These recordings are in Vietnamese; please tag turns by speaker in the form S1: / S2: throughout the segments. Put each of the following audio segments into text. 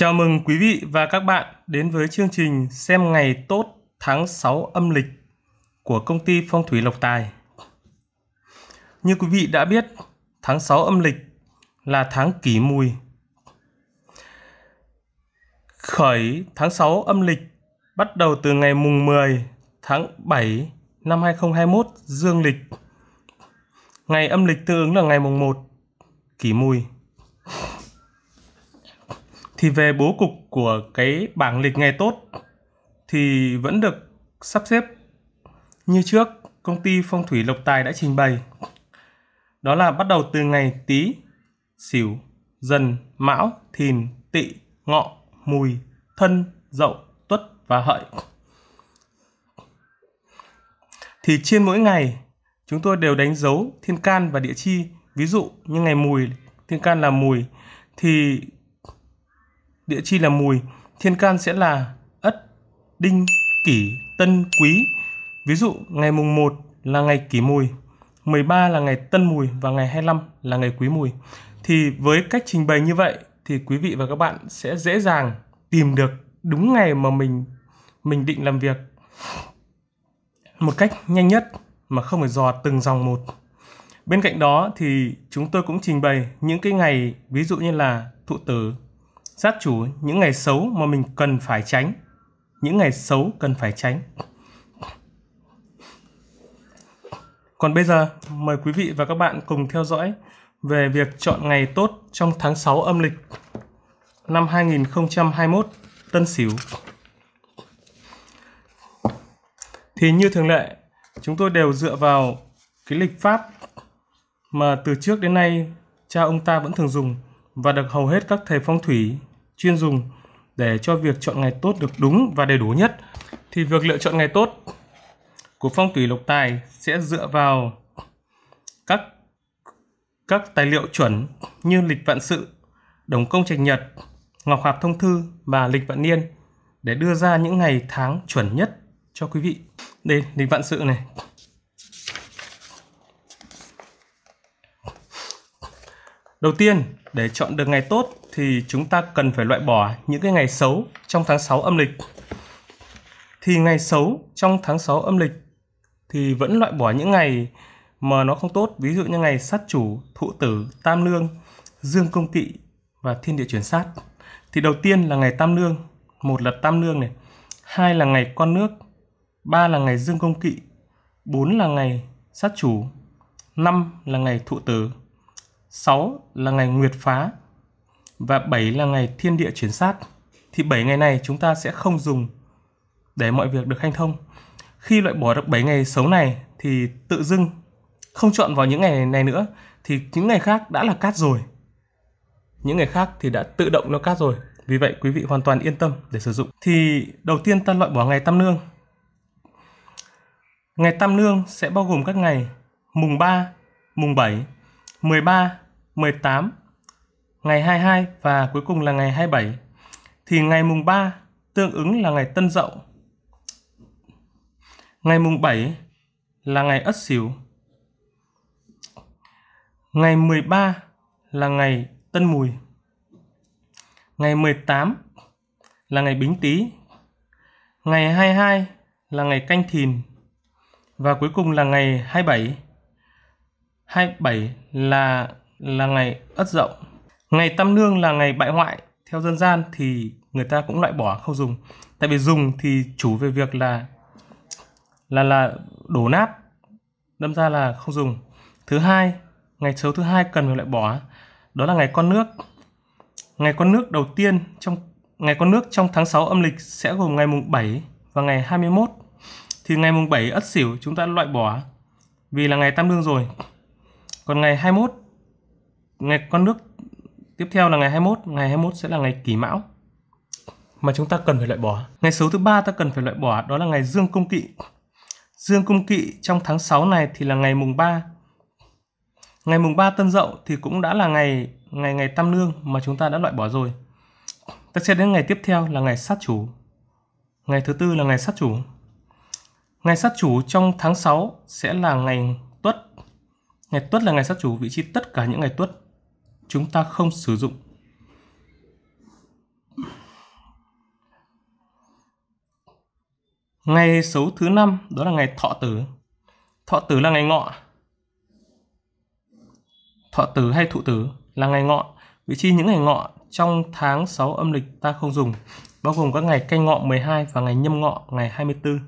S1: Chào mừng quý vị và các bạn đến với chương trình xem ngày tốt tháng 6 âm lịch của công ty Phong thủy Lộc Tài. Như quý vị đã biết, tháng 6 âm lịch là tháng kỷ mùi. Khởi tháng 6 âm lịch bắt đầu từ ngày mùng 10 tháng 7 năm 2021 dương lịch. Ngày âm lịch tương ứng là ngày mùng 1 kỷ mùi thì về bố cục của cái bảng lịch ngày tốt thì vẫn được sắp xếp như trước công ty phong thủy lộc tài đã trình bày đó là bắt đầu từ ngày tý sửu dần mão thìn tỵ ngọ mùi thân dậu tuất và hợi thì trên mỗi ngày chúng tôi đều đánh dấu thiên can và địa chi ví dụ như ngày mùi thiên can là mùi thì địa chi là mùi, thiên can sẽ là ất, đinh, kỷ, tân, quý. Ví dụ ngày mùng 1 là ngày kỷ mùi, 13 là ngày tân mùi và ngày 25 là ngày quý mùi. Thì với cách trình bày như vậy thì quý vị và các bạn sẽ dễ dàng tìm được đúng ngày mà mình mình định làm việc một cách nhanh nhất mà không phải dò từng dòng một. Bên cạnh đó thì chúng tôi cũng trình bày những cái ngày ví dụ như là thụ tử, Giác chủ những ngày xấu mà mình cần phải tránh. Những ngày xấu cần phải tránh. Còn bây giờ, mời quý vị và các bạn cùng theo dõi về việc chọn ngày tốt trong tháng 6 âm lịch năm 2021 Tân Sửu. Thì như thường lệ, chúng tôi đều dựa vào cái lịch pháp mà từ trước đến nay cha ông ta vẫn thường dùng và được hầu hết các thầy phong thủy chuyên dùng để cho việc chọn ngày tốt được đúng và đầy đủ nhất thì việc lựa chọn ngày tốt của phong thủy lộc tài sẽ dựa vào các các tài liệu chuẩn như lịch vạn sự, đồng công trạch nhật, ngọc hạp thông thư và lịch vạn niên để đưa ra những ngày tháng chuẩn nhất cho quý vị. Đây, lịch vạn sự này, Đầu tiên, để chọn được ngày tốt thì chúng ta cần phải loại bỏ những cái ngày xấu trong tháng 6 âm lịch. Thì ngày xấu trong tháng 6 âm lịch thì vẫn loại bỏ những ngày mà nó không tốt, ví dụ như ngày sát chủ, thụ tử, tam lương, dương công kỵ và thiên địa chuyển sát. Thì đầu tiên là ngày tam lương, một là tam lương này, hai là ngày con nước, ba là ngày dương công kỵ, bốn là ngày sát chủ, năm là ngày thụ tử, 6 là ngày nguyệt phá và 7 là ngày thiên địa chuyển sát. Thì 7 ngày này chúng ta sẽ không dùng để mọi việc được hanh thông. Khi loại bỏ được 7 ngày xấu này thì tự dưng không chọn vào những ngày này nữa thì những ngày khác đã là cát rồi. Những ngày khác thì đã tự động nó cát rồi. Vì vậy quý vị hoàn toàn yên tâm để sử dụng. Thì đầu tiên ta loại bỏ ngày tam nương. Ngày tam nương sẽ bao gồm các ngày mùng 3, mùng 7, 13, 18, ngày 22 và cuối cùng là ngày 27 thì ngày mùng 3 tương ứng là ngày Tân Dậu. Ngày mùng 7 là ngày Ất Sửu. Ngày 13 là ngày Tân Mùi. Ngày 18 là ngày Bính Tý. Ngày 22 là ngày Canh Thìn và cuối cùng là ngày 27 27 là là ngày Ất Dậu. Ngày Tam Nương là ngày bại hoại, theo dân gian thì người ta cũng loại bỏ không dùng. Tại vì dùng thì chủ về việc là là là đổ nát, đâm ra là không dùng. Thứ hai, ngày xấu thứ hai cần phải loại bỏ, đó là ngày con nước. Ngày con nước đầu tiên trong ngày con nước trong tháng 6 âm lịch sẽ gồm ngày mùng 7 và ngày 21. Thì ngày mùng 7 Ất Sửu chúng ta loại bỏ vì là ngày tam đương rồi còn ngày 21 ngày con nước tiếp theo là ngày 21, ngày 21 sẽ là ngày Kỷ Mão mà chúng ta cần phải loại bỏ. Ngày xấu thứ ba ta cần phải loại bỏ đó là ngày Dương Công Kỵ. Dương Công Kỵ trong tháng 6 này thì là ngày mùng 3. Ngày mùng 3 Tân Dậu thì cũng đã là ngày ngày ngày Tam lương mà chúng ta đã loại bỏ rồi. Ta sẽ đến ngày tiếp theo là ngày Sát Chủ. Ngày thứ tư là ngày Sát Chủ. Ngày Sát Chủ trong tháng 6 sẽ là ngày Ngày tuất là ngày sát chủ vị trí tất cả những ngày tuất chúng ta không sử dụng. Ngày xấu thứ năm đó là ngày thọ tử. Thọ tử là ngày ngọ. Thọ tử hay thụ tử là ngày ngọ. Vị trí những ngày ngọ trong tháng 6 âm lịch ta không dùng, bao gồm các ngày canh ngọ 12 và ngày nhâm ngọ ngày 24.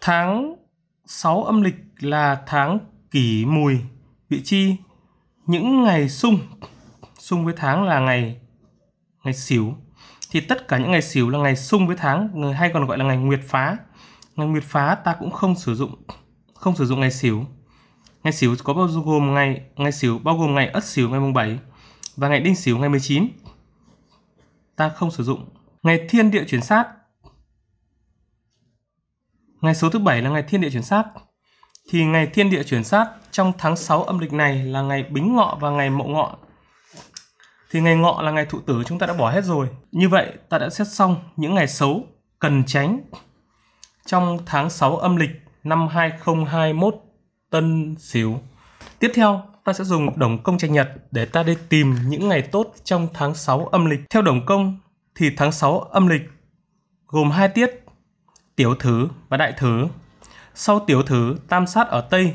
S1: Tháng 6 âm lịch là tháng kỷ mùi vị chi những ngày sung sung với tháng là ngày ngày xỉu thì tất cả những ngày xỉu là ngày sung với tháng người hay còn gọi là ngày nguyệt phá ngày nguyệt phá ta cũng không sử dụng không sử dụng ngày xỉu ngày xỉu có bao gồm ngày ngày xỉu bao gồm ngày ất xỉu ngày mùng 7 và ngày đinh xỉu ngày 19 ta không sử dụng ngày thiên địa chuyển sát ngày số thứ bảy là ngày thiên địa chuyển sát thì ngày thiên địa chuyển sát trong tháng 6 âm lịch này là ngày Bính Ngọ và ngày Mậu Ngọ. Thì ngày Ngọ là ngày thụ tử chúng ta đã bỏ hết rồi. Như vậy ta đã xét xong những ngày xấu cần tránh trong tháng 6 âm lịch năm 2021 Tân Sửu. Tiếp theo, ta sẽ dùng đồng công tranh nhật để ta đi tìm những ngày tốt trong tháng 6 âm lịch. Theo đồng công thì tháng 6 âm lịch gồm hai tiết, tiểu thứ và đại thứ. Sau tiểu thứ tam sát ở Tây,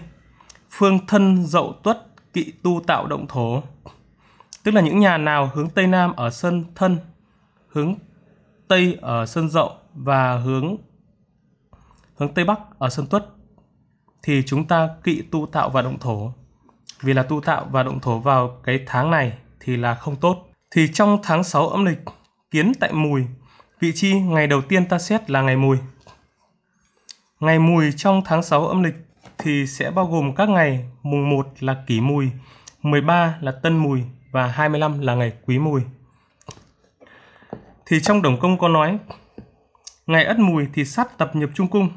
S1: phương thân dậu tuất kỵ tu tạo động thổ. Tức là những nhà nào hướng Tây Nam ở sân thân, hướng Tây ở sân dậu và hướng hướng Tây Bắc ở sân tuất thì chúng ta kỵ tu tạo và động thổ. Vì là tu tạo và động thổ vào cái tháng này thì là không tốt. Thì trong tháng 6 âm lịch, kiến tại mùi, vị trí ngày đầu tiên ta xét là ngày mùi, Ngày mùi trong tháng 6 âm lịch thì sẽ bao gồm các ngày mùng 1 là kỷ mùi, 13 là tân mùi và 25 là ngày quý mùi. Thì trong Đồng Công có nói, ngày Ất mùi thì sát tập nhập trung cung,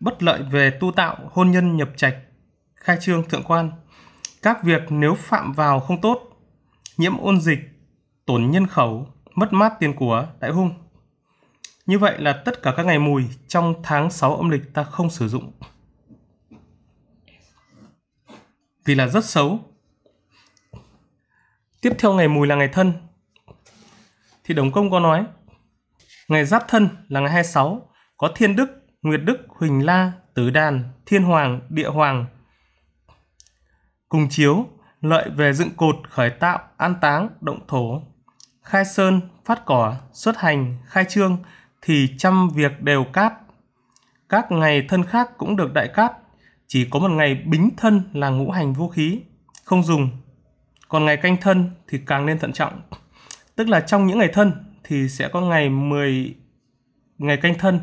S1: bất lợi về tu tạo, hôn nhân nhập trạch, khai trương thượng quan. Các việc nếu phạm vào không tốt, nhiễm ôn dịch, tổn nhân khẩu, mất mát tiền của, đại hung, như vậy là tất cả các ngày mùi trong tháng 6 âm lịch ta không sử dụng. Vì là rất xấu. Tiếp theo ngày mùi là ngày thân. Thì Đồng Công có nói, ngày giáp thân là ngày 26, có thiên đức, nguyệt đức, huỳnh la, tứ đàn, thiên hoàng, địa hoàng. Cùng chiếu, lợi về dựng cột, khởi tạo, an táng, động thổ, khai sơn, phát cỏ, xuất hành, khai trương, thì trăm việc đều cát. Các ngày thân khác cũng được đại cát, chỉ có một ngày bính thân là ngũ hành vô khí, không dùng. Còn ngày canh thân thì càng nên thận trọng. Tức là trong những ngày thân thì sẽ có ngày 10 ngày canh thân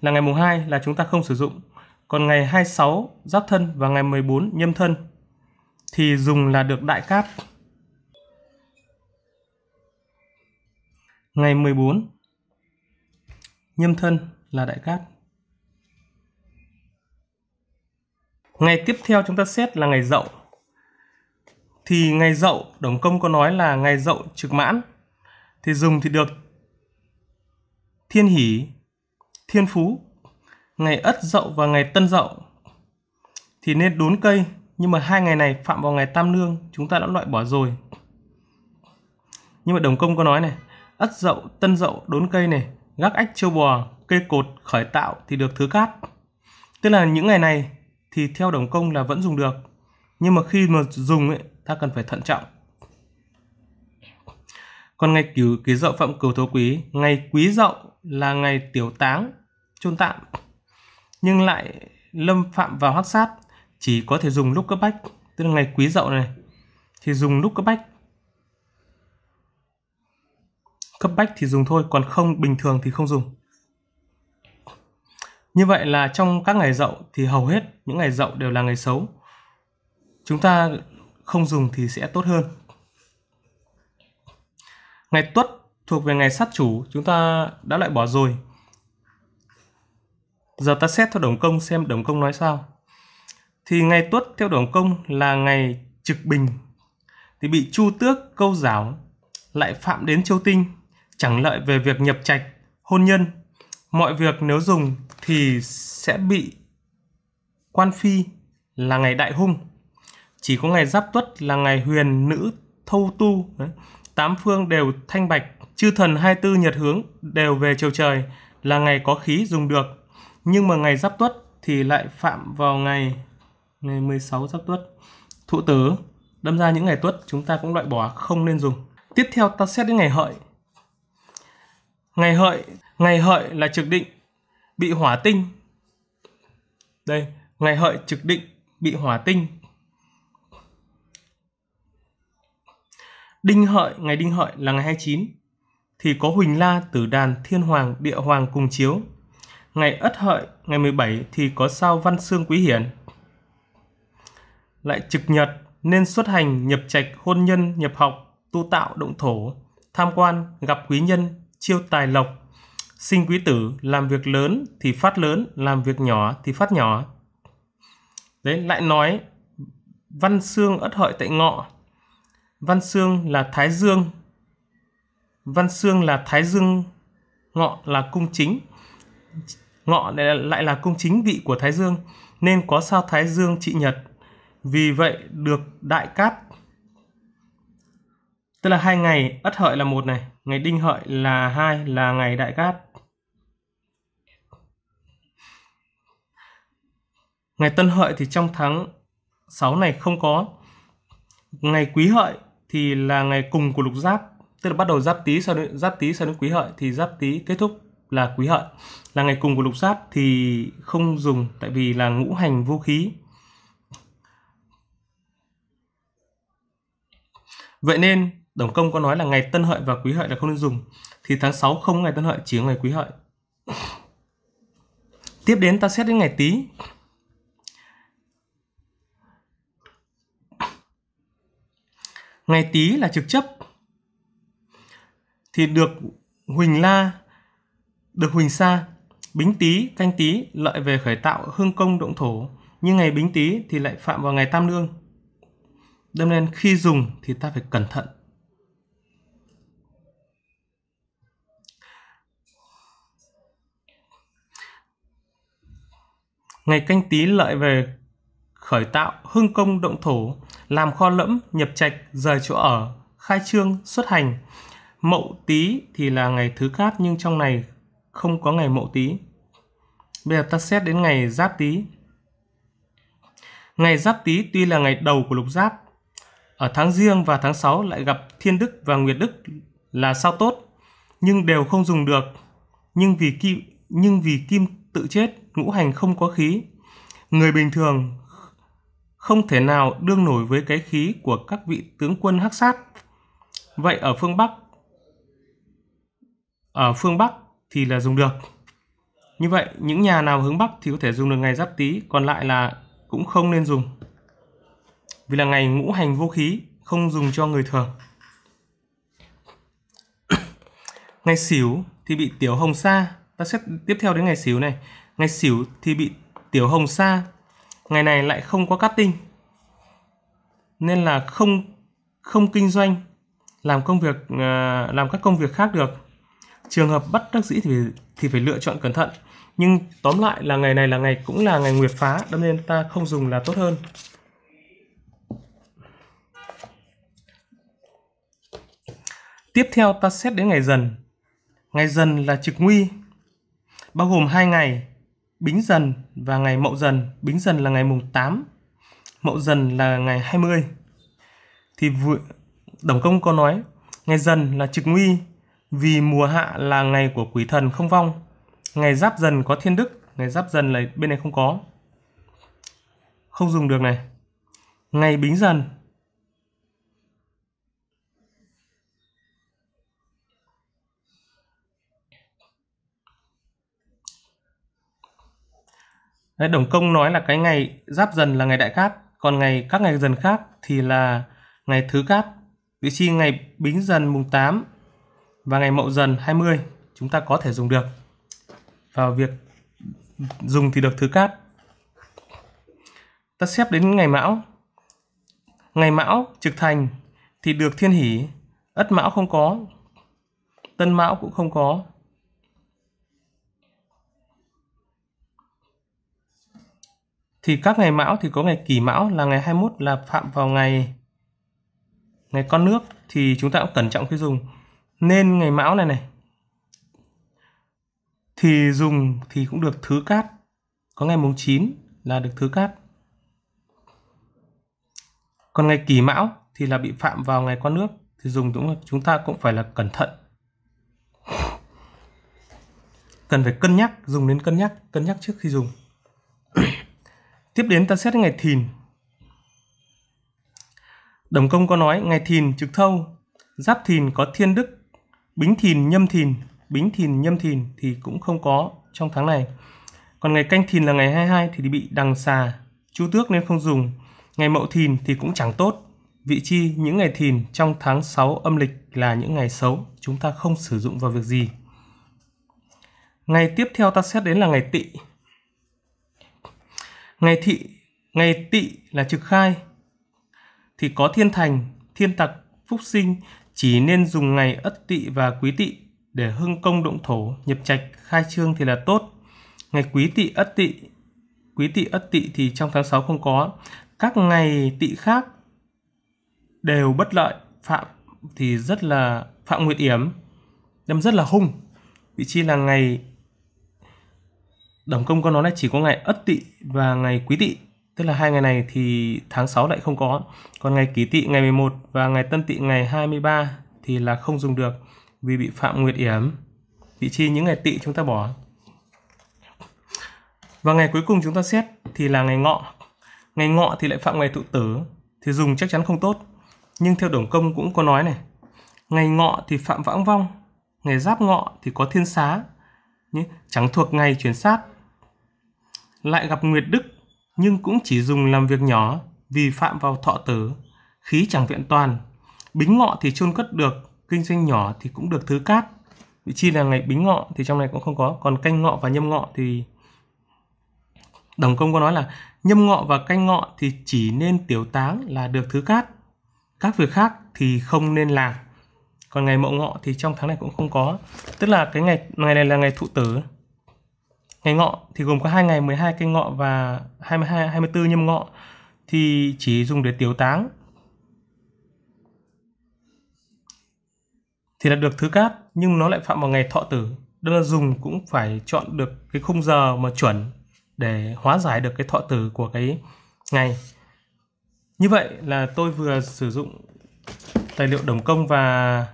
S1: là ngày mùng 2 là chúng ta không sử dụng. Còn ngày 26 giáp thân và ngày 14 nhâm thân thì dùng là được đại cát. Ngày 14 nhâm thân là đại cát. Ngày tiếp theo chúng ta xét là ngày dậu. Thì ngày dậu, Đồng Công có nói là ngày dậu trực mãn. Thì dùng thì được thiên hỷ, thiên phú, ngày ất dậu và ngày tân dậu. Thì nên đốn cây, nhưng mà hai ngày này phạm vào ngày tam lương chúng ta đã loại bỏ rồi. Nhưng mà Đồng Công có nói này, ất dậu, tân dậu, đốn cây này gác ách trêu bò, cây cột, khởi tạo thì được thứ cát. Tức là những ngày này thì theo đồng công là vẫn dùng được. Nhưng mà khi mà dùng ấy, ta cần phải thận trọng. Còn ngày cửu ký dậu phạm cửu thố quý, ngày quý dậu là ngày tiểu táng, chôn tạm. Nhưng lại lâm phạm vào hắc sát, chỉ có thể dùng lúc cấp bách. Tức là ngày quý dậu này thì dùng lúc cấp bách cấp bách thì dùng thôi còn không bình thường thì không dùng như vậy là trong các ngày dậu thì hầu hết những ngày dậu đều là ngày xấu chúng ta không dùng thì sẽ tốt hơn ngày tuất thuộc về ngày sát chủ chúng ta đã loại bỏ rồi giờ ta xét theo đồng công xem đồng công nói sao thì ngày tuất theo đồng công là ngày trực bình thì bị chu tước câu giáo lại phạm đến châu tinh chẳng lợi về việc nhập trạch, hôn nhân. Mọi việc nếu dùng thì sẽ bị quan phi là ngày đại hung. Chỉ có ngày giáp tuất là ngày huyền nữ thâu tu. Tám phương đều thanh bạch, chư thần 24 nhật hướng đều về chiều trời là ngày có khí dùng được. Nhưng mà ngày giáp tuất thì lại phạm vào ngày ngày 16 giáp tuất. Thụ tử, đâm ra những ngày tuất chúng ta cũng loại bỏ không nên dùng. Tiếp theo ta xét đến ngày hợi, Ngày hợi, ngày hợi là trực định bị hỏa tinh. Đây, ngày hợi trực định bị hỏa tinh. Đinh hợi, ngày đinh hợi là ngày 29 thì có Huỳnh La, Tử Đàn, Thiên Hoàng, Địa Hoàng cùng chiếu. Ngày Ất Hợi, ngày 17 thì có sao Văn Xương Quý Hiển. Lại trực nhật nên xuất hành nhập trạch hôn nhân nhập học tu tạo động thổ tham quan gặp quý nhân chiêu tài lộc. Sinh quý tử, làm việc lớn thì phát lớn, làm việc nhỏ thì phát nhỏ. Đấy, lại nói văn xương ất hợi tại ngọ. Văn xương là thái dương. Văn xương là thái dương ngọ là cung chính. Ngọ lại là cung chính vị của thái dương nên có sao thái dương trị nhật. Vì vậy được đại cát Tức là hai ngày Ất Hợi là một này ngày đinh hợi là hai là ngày đại cát ngày tân hợi thì trong tháng 6 này không có ngày quý hợi thì là ngày cùng của lục giáp tức là bắt đầu giáp tý sau đến giáp tý sau đến quý hợi thì giáp tý kết thúc là quý hợi là ngày cùng của lục giáp thì không dùng tại vì là ngũ hành vô khí vậy nên Đồng công có nói là ngày Tân Hợi và Quý Hợi là không nên dùng thì tháng 6 không ngày Tân Hợi chỉ ngày Quý Hợi. Tiếp đến ta xét đến ngày Tý. Ngày Tý là trực chấp thì được Huỳnh La được Huỳnh Sa, Bính Tý, Canh Tý lợi về khởi tạo hương công động thổ, nhưng ngày Bính Tý thì lại phạm vào ngày Tam lương, Đâm nên khi dùng thì ta phải cẩn thận Ngày canh tí lợi về khởi tạo, hưng công động thổ, làm kho lẫm, nhập trạch, rời chỗ ở, khai trương, xuất hành. Mậu tí thì là ngày thứ cát nhưng trong này không có ngày mậu tí. Bây giờ ta xét đến ngày giáp tí. Ngày giáp tí tuy là ngày đầu của lục giáp, ở tháng riêng và tháng 6 lại gặp thiên đức và nguyệt đức là sao tốt, nhưng đều không dùng được. Nhưng vì kim nhưng vì kim tự chết, ngũ hành không có khí. Người bình thường không thể nào đương nổi với cái khí của các vị tướng quân hắc sát. Vậy ở phương Bắc ở phương Bắc thì là dùng được. Như vậy, những nhà nào hướng Bắc thì có thể dùng được ngày giáp tí còn lại là cũng không nên dùng. Vì là ngày ngũ hành vô khí, không dùng cho người thường. ngày xỉu thì bị tiểu hồng sa ta xét tiếp theo đến ngày xỉu này ngày xỉu thì bị tiểu hồng sa ngày này lại không có cắt tinh nên là không không kinh doanh làm công việc ờ, làm các công việc khác được trường hợp bắt đắc dĩ thì thì phải lựa chọn cẩn thận nhưng tóm lại là ngày này là ngày cũng là ngày nguyệt phá đâm nên ta không dùng là tốt hơn tiếp theo ta xét đến ngày dần ngày dần là trực nguy bao gồm hai ngày Bính Dần và ngày Mậu Dần. Bính Dần là ngày mùng 8, Mậu Dần là ngày 20. Thì vừa, Đồng Công có nói, ngày Dần là trực nguy vì mùa hạ là ngày của quỷ thần không vong. Ngày Giáp Dần có thiên đức, ngày Giáp Dần là bên này không có. Không dùng được này. Ngày Bính Dần Đấy, Đồng Công nói là cái ngày giáp dần là ngày đại cát, còn ngày các ngày dần khác thì là ngày thứ cát. Vị chi ngày bính dần mùng 8 và ngày mậu dần 20 chúng ta có thể dùng được. Vào việc dùng thì được thứ cát. Ta xếp đến ngày mão. Ngày mão trực thành thì được thiên hỷ, ất mão không có, tân mão cũng không có, thì các ngày mão thì có ngày kỷ mão là ngày 21 là phạm vào ngày ngày con nước thì chúng ta cũng cẩn trọng khi dùng nên ngày mão này này thì dùng thì cũng được thứ cát có ngày mùng 9 là được thứ cát còn ngày kỷ mão thì là bị phạm vào ngày con nước thì dùng cũng chúng ta cũng phải là cẩn thận cần phải cân nhắc dùng đến cân nhắc cân nhắc trước khi dùng Tiếp đến ta xét ngày thìn. Đồng công có nói ngày thìn trực thâu, giáp thìn có thiên đức, bính thìn nhâm thìn, bính thìn nhâm thìn thì cũng không có trong tháng này. Còn ngày canh thìn là ngày 22 thì bị đằng xà, chu tước nên không dùng. Ngày mậu thìn thì cũng chẳng tốt. Vị chi những ngày thìn trong tháng 6 âm lịch là những ngày xấu, chúng ta không sử dụng vào việc gì. Ngày tiếp theo ta xét đến là ngày tỵ. Ngày thị, ngày tị là trực khai. Thì có thiên thành, thiên tặc, phúc sinh chỉ nên dùng ngày ất tị và quý tị để hưng công động thổ, nhập trạch, khai trương thì là tốt. Ngày quý tị ất tị quý tị ất tị thì trong tháng 6 không có. Các ngày tị khác đều bất lợi, phạm thì rất là phạm nguyệt yểm, đâm rất là hung. Vị chi là ngày Đồng công con nó lại chỉ có ngày Ất Tỵ và ngày Quý Tỵ, tức là hai ngày này thì tháng 6 lại không có. Còn ngày Kỷ Tỵ ngày 11 và ngày Tân Tỵ ngày 23 thì là không dùng được vì bị phạm nguyệt yểm. Vị chi những ngày Tỵ chúng ta bỏ. Và ngày cuối cùng chúng ta xét thì là ngày Ngọ. Ngày Ngọ thì lại phạm ngày tụ tử thì dùng chắc chắn không tốt. Nhưng theo Đồng công cũng có nói này, ngày Ngọ thì phạm vãng vong, ngày Giáp Ngọ thì có thiên xá, chẳng thuộc ngày chuyển sát lại gặp Nguyệt Đức, nhưng cũng chỉ dùng làm việc nhỏ vì phạm vào thọ tử, khí chẳng viện toàn. Bính ngọ thì chôn cất được, kinh doanh nhỏ thì cũng được thứ cát. Vị chi là ngày bính ngọ thì trong này cũng không có, còn canh ngọ và nhâm ngọ thì Đồng công có nói là nhâm ngọ và canh ngọ thì chỉ nên tiểu táng là được thứ cát. Các việc khác thì không nên làm. Còn ngày mậu ngọ thì trong tháng này cũng không có. Tức là cái ngày ngày này là ngày thụ tử. Ngày ngọ thì gồm có hai ngày 12 canh ngọ và 22 24 nhâm ngọ thì chỉ dùng để tiểu táng. Thì là được thứ cát nhưng nó lại phạm vào ngày thọ tử. Đó là dùng cũng phải chọn được cái khung giờ mà chuẩn để hóa giải được cái thọ tử của cái ngày. Như vậy là tôi vừa sử dụng tài liệu đồng công và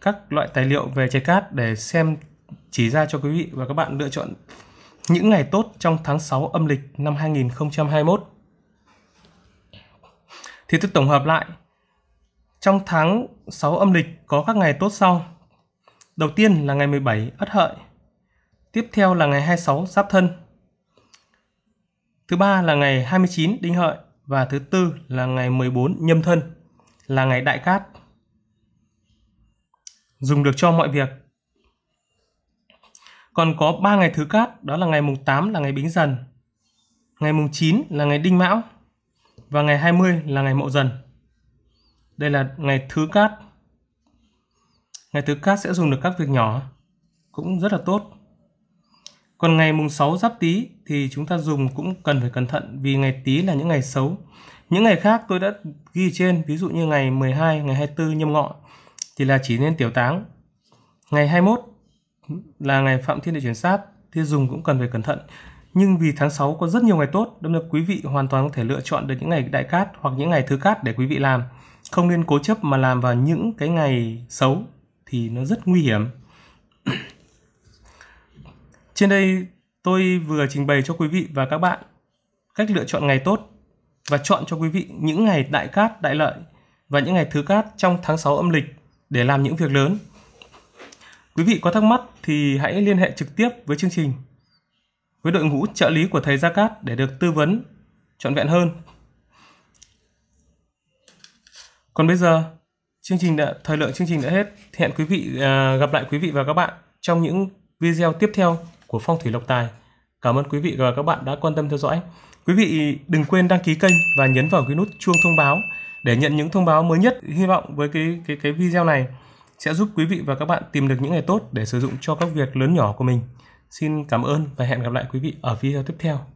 S1: các loại tài liệu về trái cát để xem chỉ ra cho quý vị và các bạn lựa chọn những ngày tốt trong tháng 6 âm lịch năm 2021. Thì tôi tổng hợp lại, trong tháng 6 âm lịch có các ngày tốt sau. Đầu tiên là ngày 17 Ất Hợi, tiếp theo là ngày 26 Giáp Thân. Thứ ba là ngày 29 Đinh Hợi và thứ tư là ngày 14 Nhâm Thân là ngày Đại Cát. Dùng được cho mọi việc còn có 3 ngày thứ cát, đó là ngày mùng 8 là ngày Bính Dần, ngày mùng 9 là ngày Đinh Mão và ngày 20 là ngày Mậu Dần. Đây là ngày thứ cát. Ngày thứ cát sẽ dùng được các việc nhỏ, cũng rất là tốt. Còn ngày mùng 6 giáp tí thì chúng ta dùng cũng cần phải cẩn thận vì ngày tí là những ngày xấu. Những ngày khác tôi đã ghi trên, ví dụ như ngày 12, ngày 24 nhâm ngọ thì là chỉ nên tiểu táng. Ngày 21 là ngày Phạm Thiên Địa chuyển sát, tiêu dùng cũng cần phải cẩn thận. Nhưng vì tháng 6 có rất nhiều ngày tốt, đâm ra quý vị hoàn toàn có thể lựa chọn được những ngày đại cát hoặc những ngày thứ cát để quý vị làm. Không nên cố chấp mà làm vào những cái ngày xấu thì nó rất nguy hiểm. Trên đây tôi vừa trình bày cho quý vị và các bạn cách lựa chọn ngày tốt và chọn cho quý vị những ngày đại cát đại lợi và những ngày thứ cát trong tháng 6 âm lịch để làm những việc lớn Quý vị có thắc mắc thì hãy liên hệ trực tiếp với chương trình, với đội ngũ trợ lý của thầy Gia Cát để được tư vấn trọn vẹn hơn. Còn bây giờ, chương trình đã thời lượng chương trình đã hết. Hẹn quý vị à, gặp lại quý vị và các bạn trong những video tiếp theo của Phong thủy Lộc Tài. Cảm ơn quý vị và các bạn đã quan tâm theo dõi. Quý vị đừng quên đăng ký kênh và nhấn vào cái nút chuông thông báo để nhận những thông báo mới nhất hy vọng với cái cái cái video này sẽ giúp quý vị và các bạn tìm được những ngày tốt để sử dụng cho các việc lớn nhỏ của mình. Xin cảm ơn và hẹn gặp lại quý vị ở video tiếp theo.